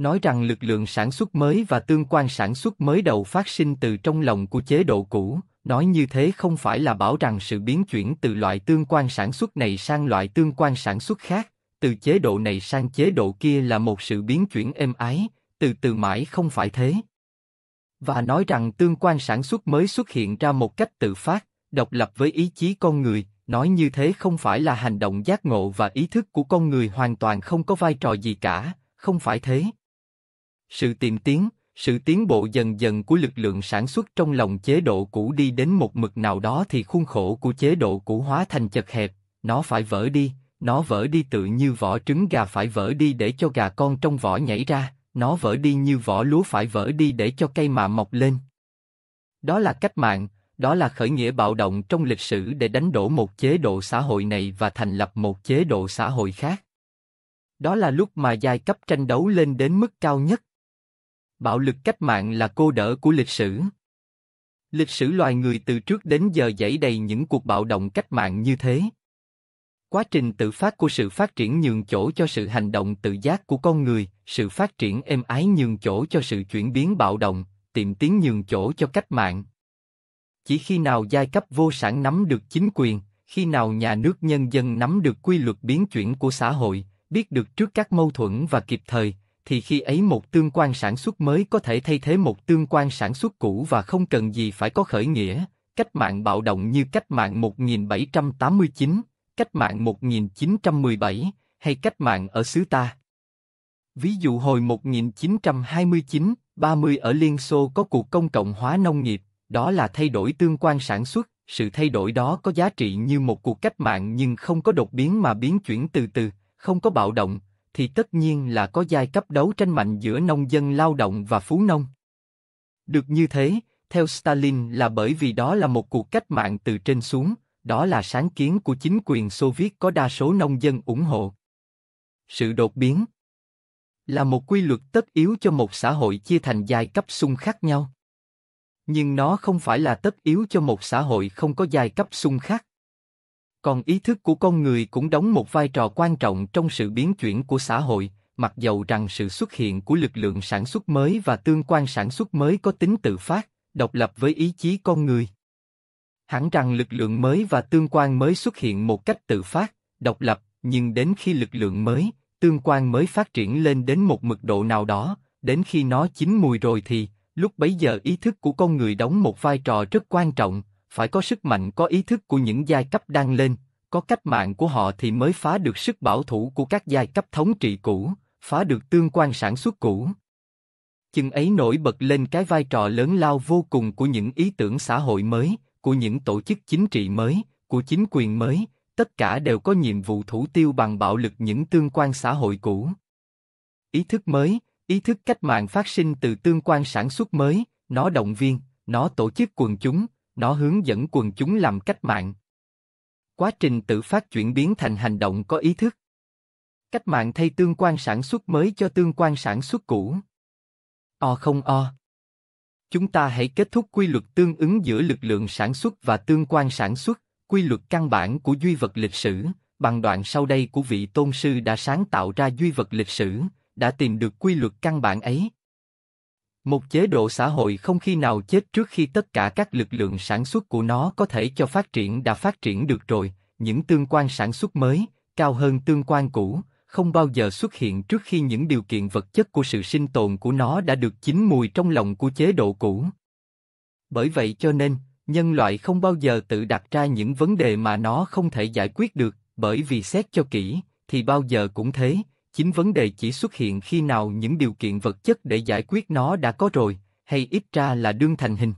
nói rằng lực lượng sản xuất mới và tương quan sản xuất mới đầu phát sinh từ trong lòng của chế độ cũ, nói như thế không phải là bảo rằng sự biến chuyển từ loại tương quan sản xuất này sang loại tương quan sản xuất khác, từ chế độ này sang chế độ kia là một sự biến chuyển êm ái, từ từ mãi không phải thế. Và nói rằng tương quan sản xuất mới xuất hiện ra một cách tự phát, độc lập với ý chí con người, nói như thế không phải là hành động giác ngộ và ý thức của con người hoàn toàn không có vai trò gì cả, không phải thế. Sự tiến tiến, sự tiến bộ dần dần của lực lượng sản xuất trong lòng chế độ cũ đi đến một mực nào đó thì khuôn khổ của chế độ cũ hóa thành chật hẹp, nó phải vỡ đi, nó vỡ đi tự như vỏ trứng gà phải vỡ đi để cho gà con trong vỏ nhảy ra, nó vỡ đi như vỏ lúa phải vỡ đi để cho cây mạ mọc lên. Đó là cách mạng, đó là khởi nghĩa bạo động trong lịch sử để đánh đổ một chế độ xã hội này và thành lập một chế độ xã hội khác. Đó là lúc mà giai cấp tranh đấu lên đến mức cao nhất, Bạo lực cách mạng là cô đỡ của lịch sử. Lịch sử loài người từ trước đến giờ dẫy đầy những cuộc bạo động cách mạng như thế. Quá trình tự phát của sự phát triển nhường chỗ cho sự hành động tự giác của con người, sự phát triển êm ái nhường chỗ cho sự chuyển biến bạo động, tiệm tiến nhường chỗ cho cách mạng. Chỉ khi nào giai cấp vô sản nắm được chính quyền, khi nào nhà nước nhân dân nắm được quy luật biến chuyển của xã hội, biết được trước các mâu thuẫn và kịp thời, thì khi ấy một tương quan sản xuất mới có thể thay thế một tương quan sản xuất cũ và không cần gì phải có khởi nghĩa, cách mạng bạo động như cách mạng 1789, cách mạng 1917 hay cách mạng ở xứ ta. Ví dụ hồi 1929, 30 ở Liên Xô có cuộc công cộng hóa nông nghiệp, đó là thay đổi tương quan sản xuất, sự thay đổi đó có giá trị như một cuộc cách mạng nhưng không có đột biến mà biến chuyển từ từ, không có bạo động, thì tất nhiên là có giai cấp đấu tranh mạnh giữa nông dân lao động và phú nông. Được như thế, theo Stalin là bởi vì đó là một cuộc cách mạng từ trên xuống, đó là sáng kiến của chính quyền Xô Viết có đa số nông dân ủng hộ. Sự đột biến là một quy luật tất yếu cho một xã hội chia thành giai cấp xung khác nhau. Nhưng nó không phải là tất yếu cho một xã hội không có giai cấp xung khác. Còn ý thức của con người cũng đóng một vai trò quan trọng trong sự biến chuyển của xã hội, mặc dầu rằng sự xuất hiện của lực lượng sản xuất mới và tương quan sản xuất mới có tính tự phát, độc lập với ý chí con người. Hẳn rằng lực lượng mới và tương quan mới xuất hiện một cách tự phát, độc lập, nhưng đến khi lực lượng mới, tương quan mới phát triển lên đến một mực độ nào đó, đến khi nó chín mùi rồi thì, lúc bấy giờ ý thức của con người đóng một vai trò rất quan trọng, phải có sức mạnh có ý thức của những giai cấp đang lên, có cách mạng của họ thì mới phá được sức bảo thủ của các giai cấp thống trị cũ, phá được tương quan sản xuất cũ. Chừng ấy nổi bật lên cái vai trò lớn lao vô cùng của những ý tưởng xã hội mới, của những tổ chức chính trị mới, của chính quyền mới, tất cả đều có nhiệm vụ thủ tiêu bằng bạo lực những tương quan xã hội cũ. Ý thức mới, ý thức cách mạng phát sinh từ tương quan sản xuất mới, nó động viên, nó tổ chức quần chúng, nó hướng dẫn quần chúng làm cách mạng. Quá trình tự phát chuyển biến thành hành động có ý thức. Cách mạng thay tương quan sản xuất mới cho tương quan sản xuất cũ. O không o. Chúng ta hãy kết thúc quy luật tương ứng giữa lực lượng sản xuất và tương quan sản xuất, quy luật căn bản của duy vật lịch sử, bằng đoạn sau đây của vị tôn sư đã sáng tạo ra duy vật lịch sử, đã tìm được quy luật căn bản ấy. Một chế độ xã hội không khi nào chết trước khi tất cả các lực lượng sản xuất của nó có thể cho phát triển đã phát triển được rồi, những tương quan sản xuất mới, cao hơn tương quan cũ, không bao giờ xuất hiện trước khi những điều kiện vật chất của sự sinh tồn của nó đã được chín mùi trong lòng của chế độ cũ. Bởi vậy cho nên, nhân loại không bao giờ tự đặt ra những vấn đề mà nó không thể giải quyết được, bởi vì xét cho kỹ, thì bao giờ cũng thế, chính vấn đề chỉ xuất hiện khi nào những điều kiện vật chất để giải quyết nó đã có rồi, hay ít ra là đương thành hình.